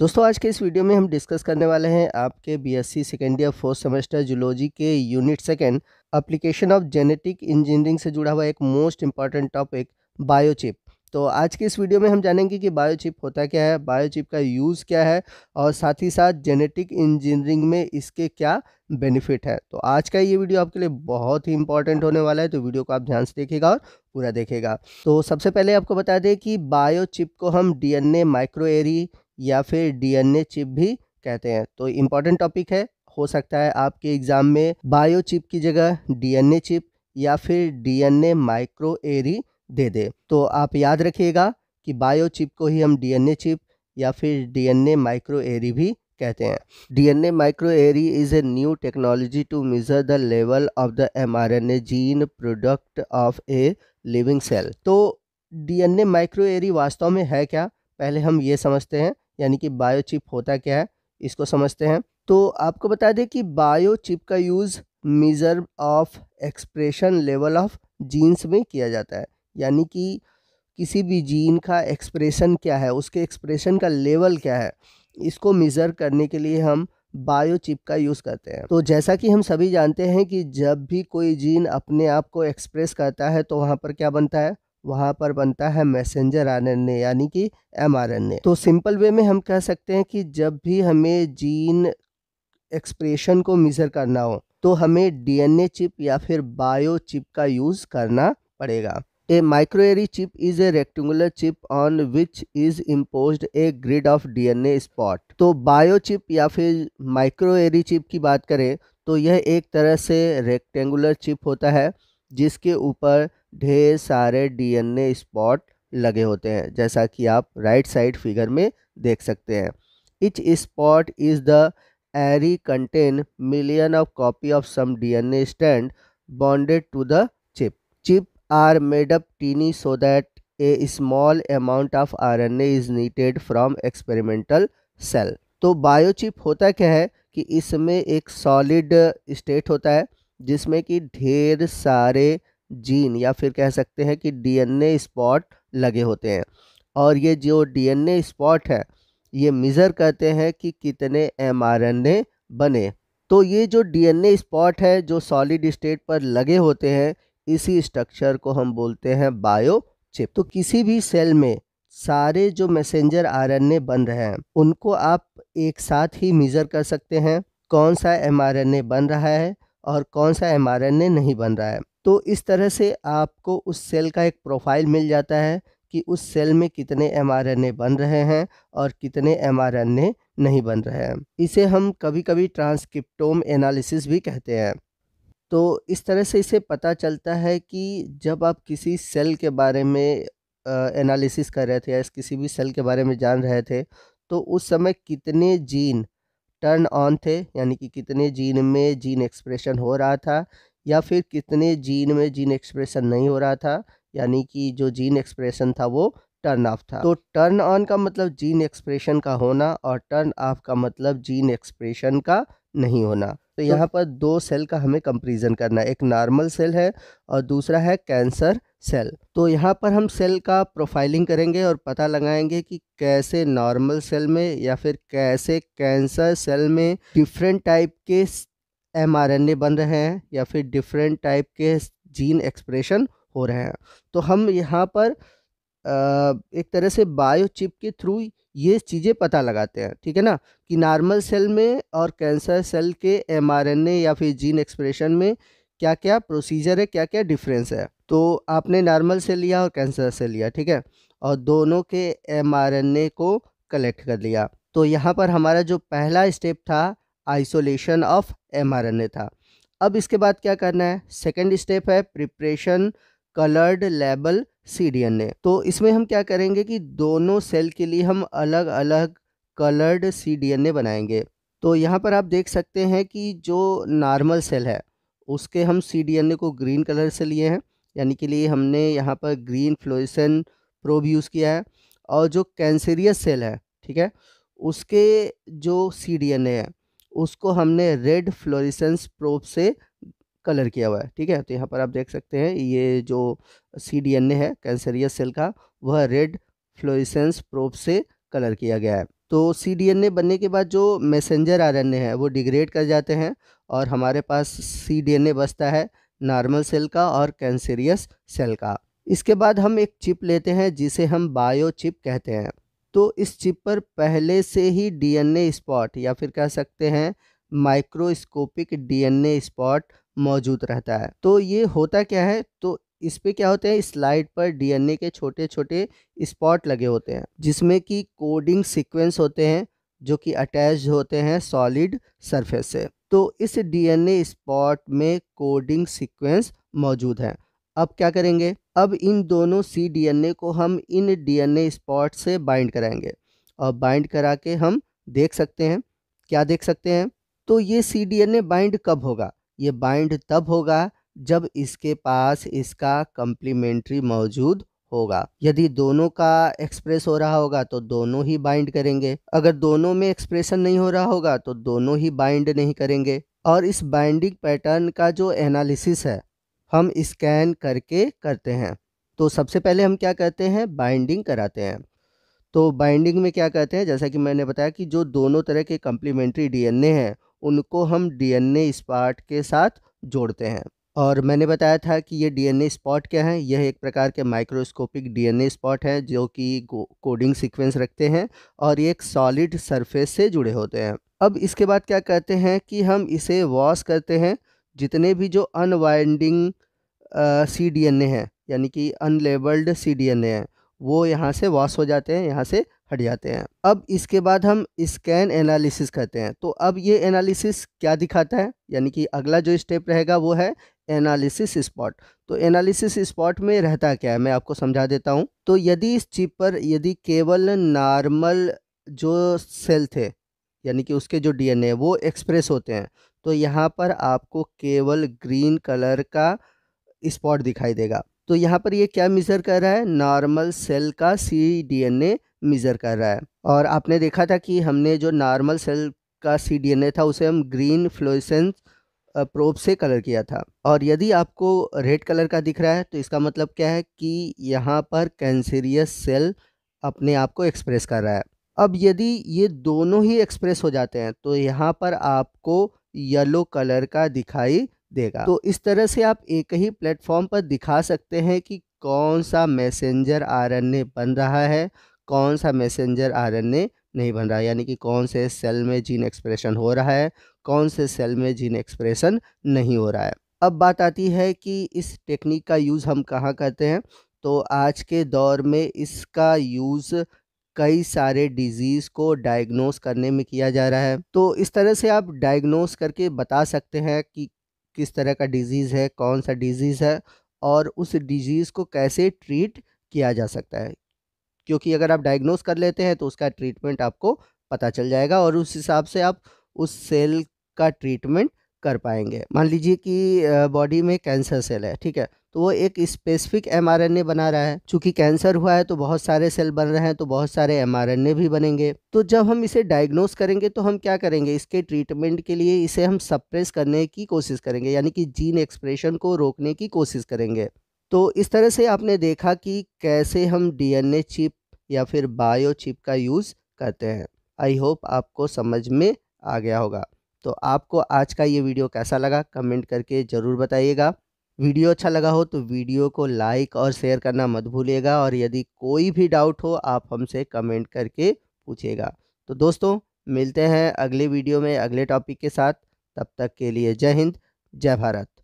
दोस्तों आज के इस वीडियो में हम डिस्कस करने वाले हैं आपके BSc second year fourth semester zoology के unit second application of genetic engineering से जुड़ा हुआ एक मोस्ट इंपॉर्टेंट टॉपिक बायोचिप तो आज के इस वीडियो में हम जानेंगे कि बायोचिप होता क्या है बायोचिप का यूज़ क्या है और साथ ही साथ जेनेटिक इंजीनियरिंग में इसके क्या बेनिफिट है तो आज का ये वीडियो आपके लिए बहुत ही इंपॉर्टेंट होने वाला है तो वीडियो को आप ध्यान से देखेगा और पूरा देखेगा तो सबसे पहले आपको बता दें कि बायोचिप को हम डी एन माइक्रो एरी या फिर डीएनए चिप भी कहते हैं तो इम्पॉर्टेंट टॉपिक है हो सकता है आपके एग्ज़ाम में बायो चिप की जगह डीएनए चिप या फिर डीएनए माइक्रो एरी दे दे तो आप याद रखिएगा कि बायो चिप को ही हम डीएनए चिप या फिर डीएनए माइक्रो एरी भी कहते हैं DNA microarray is a new technology to measure the level of the M gene product of a living cell तो डीएनए माइक्रो एरी वास्तव में है क्या पहले हम ये समझते हैं यानी कि बायोचिप होता क्या है इसको समझते हैं तो आपको बता दें कि बायोचिप का use measure of expression level of genes में किया जाता है यानी कि किसी भी जीन का एक्सप्रेशन क्या है उसके एक्सप्रेशन का लेवल क्या है इसको मीज़र करने के लिए हम बायोचिप का यूज़ करते हैं तो जैसा कि हम सभी जानते हैं कि जब भी कोई जीन अपने आप को एक्सप्रेस करता है तो वहाँ पर क्या बनता है वहाँ पर बनता है मैसेंजर आर एन यानी कि एमआरएनए तो सिंपल वे में हम कह सकते हैं कि जब भी हमें जीन एक्सप्रेशन को मेज़र करना हो तो हमें डीएनए चिप या फिर बायो चिप का यूज़ करना पड़ेगा A microarray chip is a rectangular chip on which is impose a grid of DNA spot तो बायो चिप या फिर माइक्रोएरी चिप की बात करें तो यह एक तरह से रेक्टेंगुलर चिप होता है जिसके ऊपर ढेर सारे डीएनए स्पॉट लगे होते हैं जैसा कि आप राइट साइड फिगर में देख सकते हैं each spot is the array contain million of copy of some DNA strand bonded to the chip Chip are made up teeny so that a small amount of RNA is नीटेड from experimental cell तो biochip होता क्या है कि इसमें एक solid state होता है जिसमें कि ढेर सारे जीन या फिर कह सकते हैं कि डीएनए स्पॉट लगे होते हैं और ये जो डीएनए स्पॉट है ये मिज़र करते हैं कि कितने एमआरएनए बने तो ये जो डीएनए स्पॉट है जो सॉलिड स्टेट पर लगे होते हैं इसी स्ट्रक्चर को हम बोलते हैं बायो चिप तो किसी भी सेल में सारे जो मैसेंजर आरएनए बन रहे हैं उनको आप एक साथ ही मिज़र कर सकते हैं कौन सा एमआरएनए बन रहा है और कौन सा एम नहीं बन रहा है तो इस तरह से आपको उस सेल का एक प्रोफाइल मिल जाता है कि उस सेल में कितने एम बन रहे हैं और कितने एम नहीं बन रहे हैं इसे हम कभी कभी ट्रांसक्रिप्टोम एनालिसिस भी कहते हैं तो इस तरह से इसे पता चलता है कि जब आप किसी सेल के बारे में एनालिसिस कर रहे थे या किसी भी सेल के बारे में जान रहे थे तो उस समय कितने जीन टर्न ऑन थे यानी कि कितने जीन में जीन एक्सप्रेशन हो रहा था या फिर कितने जीन में जीन एक्सप्रेशन नहीं हो रहा था यानी कि जो जीन एक्सप्रेशन था वो टर्न ऑफ था तो टर्न ऑन का मतलब जीन एक्सप्रेशन का होना और टर्न ऑफ का मतलब जीन एक्सप्रेशन का नहीं होना तो, तो यहाँ पर दो सेल का हमें कंपेरिजन करना है एक नॉर्मल सेल है और दूसरा है कैंसर सेल तो यहाँ पर हम सेल का प्रोफाइलिंग करेंगे और पता लगाएंगे कि कैसे नॉर्मल सेल में या फिर कैसे कैंसर सेल में डिफरेंट टाइप के एम बन रहे हैं या फिर डिफरेंट टाइप के जीन एक्सप्रेशन हो रहे हैं तो हम यहाँ पर एक तरह से बायोचिप के थ्रू ये चीज़ें पता लगाते हैं ठीक है ना कि नॉर्मल सेल में और कैंसर सेल के एमआरएनए या फिर जीन एक्सप्रेशन में क्या क्या प्रोसीजर है क्या क्या डिफरेंस है तो आपने नॉर्मल सेल लिया और कैंसर सेल लिया ठीक है और दोनों के एमआरएनए को कलेक्ट कर लिया तो यहाँ पर हमारा जो पहला स्टेप था आइसोलेशन ऑफ एम था अब इसके बाद क्या करना है सेकेंड स्टेप है प्रिपरेशन कलर्ड लेबल सी तो इसमें हम क्या करेंगे कि दोनों सेल के लिए हम अलग अलग कलर्ड सी बनाएंगे तो यहाँ पर आप देख सकते हैं कि जो नॉर्मल सेल है उसके हम सी को ग्रीन कलर से लिए हैं यानी कि लिए हमने यहाँ पर ग्रीन फ्लोरिसन प्रोब यूज़ किया है और जो कैंसरियस सेल है ठीक है उसके जो सी है उसको हमने रेड फ्लोरिसन्स प्रोब से कलर किया हुआ है ठीक है तो यहाँ पर आप देख सकते हैं ये जो सी डी एन ए है कैंसरियस सेल का वह रेड फ्लोरिसेंस प्रोप से कलर किया गया है तो सी डी एन ए बनने के बाद जो मैसेंजर आर एन ए है वो डिग्रेड कर जाते हैं और हमारे पास सी डी एन ए बचता है नॉर्मल सेल का और कैंसरियस सेल का इसके बाद हम एक चिप लेते हैं जिसे हम बायो चिप कहते हैं तो इस चिप पर पहले से ही डीएनए स्पॉट या फिर कह सकते हैं माइक्रोस्कोपिक डीएनए स्पॉट मौजूद रहता है तो ये होता क्या है तो इस पे क्या होते हैं स्लाइड पर डीएनए के छोटे छोटे स्पॉट लगे होते हैं जिसमें कि कोडिंग सीक्वेंस होते हैं जो कि अटैच होते हैं सॉलिड सरफेस से तो इस डीएनए स्पॉट में कोडिंग सीक्वेंस मौजूद है अब क्या करेंगे अब इन दोनों सी डीएनए को हम इन डीएनए स्पॉट से बाइंड कराएंगे और बाइंड करा के हम देख सकते हैं क्या देख सकते हैं तो ये सी ए बाइंड कब होगा ये बाइंड तब होगा जब इसके पास इसका कम्प्लीमेंट्री मौजूद होगा यदि दोनों का एक्सप्रेस हो रहा होगा तो दोनों ही बाइंड करेंगे अगर दोनों में एक्सप्रेशन नहीं हो रहा होगा तो दोनों ही बाइंड नहीं करेंगे और इस बाइंडिंग पैटर्न का जो एनालिसिस है हम स्कैन करके करते हैं तो सबसे पहले हम क्या करते हैं बाइंडिंग कराते हैं तो बाइंडिंग में क्या कहते हैं जैसा कि मैंने बताया कि जो दोनों तरह के कम्प्लीमेंट्री डी हैं उनको हम डीएनए स्पॉट के साथ जोड़ते हैं और मैंने बताया था कि ये डीएनए स्पॉट क्या है यह एक प्रकार के माइक्रोस्कोपिक डीएनए स्पॉट है जो कि कोडिंग सीक्वेंस रखते हैं और ये एक सॉलिड सरफेस से जुड़े होते हैं अब इसके बाद क्या करते हैं कि हम इसे वॉश करते हैं जितने भी जो unwinding C D N A हैं यानी कि unlabelled C D N A हैं वो यहाँ से वॉश हो जाते हैं यहाँ से हट जाते हैं अब इसके बाद हम स्कैन एनालिसिस करते हैं तो अब ये एनालिसिस क्या दिखाता है यानी कि अगला जो स्टेप रहेगा वो है एनालिसिस स्पॉट तो एनालिसिस स्पॉट में रहता क्या है मैं आपको समझा देता हूँ तो यदि इस चिप पर यदि केवल नॉर्मल जो सेल थे यानी कि उसके जो डीएनए वो एक्सप्रेस होते हैं तो यहाँ पर आपको केवल ग्रीन कलर का स्पॉट दिखाई देगा तो यहाँ पर ये क्या मेज़र कर रहा है नॉर्मल सेल का C D N A measure कर रहा है और आपने देखा था कि हमने जो नॉर्मल सेल का सी डी एन ए था उसे हम ग्रीन फ्लोसेंस प्रोब से कलर किया था और यदि आपको रेड कलर का दिख रहा है तो इसका मतलब क्या है कि यहाँ पर कैंसरियस सेल अपने आप को एक्सप्रेस कर रहा है अब यदि ये दोनों ही एक्सप्रेस हो जाते हैं तो यहाँ पर आपको येलो कलर का दिखाई देगा तो इस तरह से आप एक ही प्लेटफॉर्म पर दिखा सकते हैं कि कौन सा मैसेंजर आर बन रहा है कौन सा मैसेंजर आर नहीं बन रहा है यानी कि कौन से सेल में जीन एक्सप्रेशन हो रहा है कौन से सेल में जीन एक्सप्रेशन नहीं हो रहा है अब बात आती है कि इस टेक्निक का यूज़ हम कहाँ करते हैं तो आज के दौर में इसका यूज़ कई सारे डिजीज़ को डायग्नोस करने में किया जा रहा है तो इस तरह से आप डायग्नोस करके बता सकते हैं कि किस तरह का डिज़ीज़ है कौन सा डिज़ीज़ है और उस डिजीज़ को कैसे ट्रीट किया जा सकता है क्योंकि अगर आप डायग्नोस कर लेते हैं तो उसका ट्रीटमेंट आपको पता चल जाएगा और उस हिसाब से आप उस सेल का ट्रीटमेंट कर पाएंगे मान लीजिए कि बॉडी में कैंसर सेल है ठीक है तो वो एक स्पेसिफिक एम बना रहा है चूँकि कैंसर हुआ है तो बहुत सारे सेल बन रहे हैं तो बहुत सारे एम भी बनेंगे तो जब हम इसे डायग्नोस करेंगे तो हम क्या करेंगे इसके ट्रीटमेंट के लिए इसे हम सप्रेस करने की कोशिश करेंगे यानी कि जीन एक्सप्रेशन को रोकने की कोशिश करेंगे तो इस तरह से आपने देखा कि कैसे हम डी चिप या फिर बायो चिप का यूज़ करते हैं आई होप आपको समझ में आ गया होगा तो आपको आज का ये वीडियो कैसा लगा कमेंट करके ज़रूर बताइएगा वीडियो अच्छा लगा हो तो वीडियो को लाइक और शेयर करना मत भूलिएगा और यदि कोई भी डाउट हो आप हमसे कमेंट करके पूछिएगा तो दोस्तों मिलते हैं अगले वीडियो में अगले टॉपिक के साथ तब तक के लिए जय हिंद जय भारत